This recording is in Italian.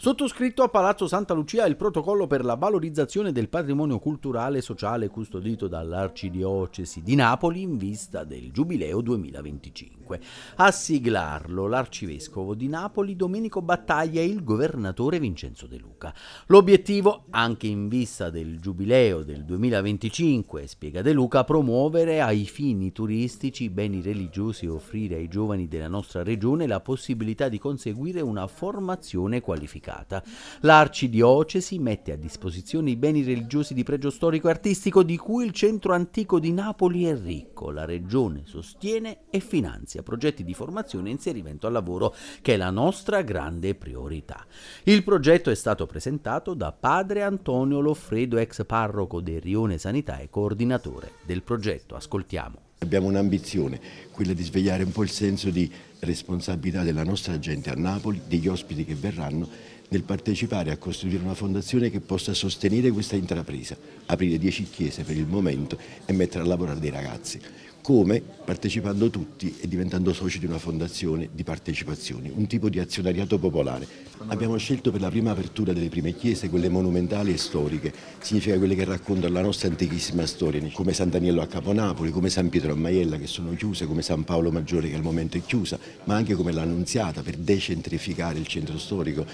Sottoscritto a Palazzo Santa Lucia il protocollo per la valorizzazione del patrimonio culturale e sociale custodito dall'Arcidiocesi di Napoli in vista del Giubileo 2025. A siglarlo l'Arcivescovo di Napoli Domenico Battaglia e il Governatore Vincenzo De Luca. L'obiettivo, anche in vista del Giubileo del 2025, spiega De Luca, promuovere ai fini turistici i beni religiosi e offrire ai giovani della nostra regione la possibilità di conseguire una formazione qualificata dedicata. L'arcidiocesi mette a disposizione i beni religiosi di pregio storico-artistico e di cui il centro antico di Napoli è ricco. La regione sostiene e finanzia progetti di formazione e inserimento al lavoro, che è la nostra grande priorità. Il progetto è stato presentato da padre Antonio Loffredo, ex parroco del Rione Sanità e coordinatore del progetto. Ascoltiamo. Abbiamo un'ambizione, quella di svegliare un po' il senso di responsabilità della nostra gente a Napoli, degli ospiti che verranno, nel partecipare a costruire una fondazione che possa sostenere questa intrapresa, aprire 10 chiese per il momento e mettere a lavorare dei ragazzi come partecipando tutti e diventando soci di una fondazione di partecipazioni, un tipo di azionariato popolare. Abbiamo scelto per la prima apertura delle prime chiese quelle monumentali e storiche, significa quelle che raccontano la nostra antichissima storia, come San Daniello a Caponapoli, come San Pietro a Maiella che sono chiuse, come San Paolo Maggiore che al momento è chiusa, ma anche come l'Annunziata per decentrificare il centro storico.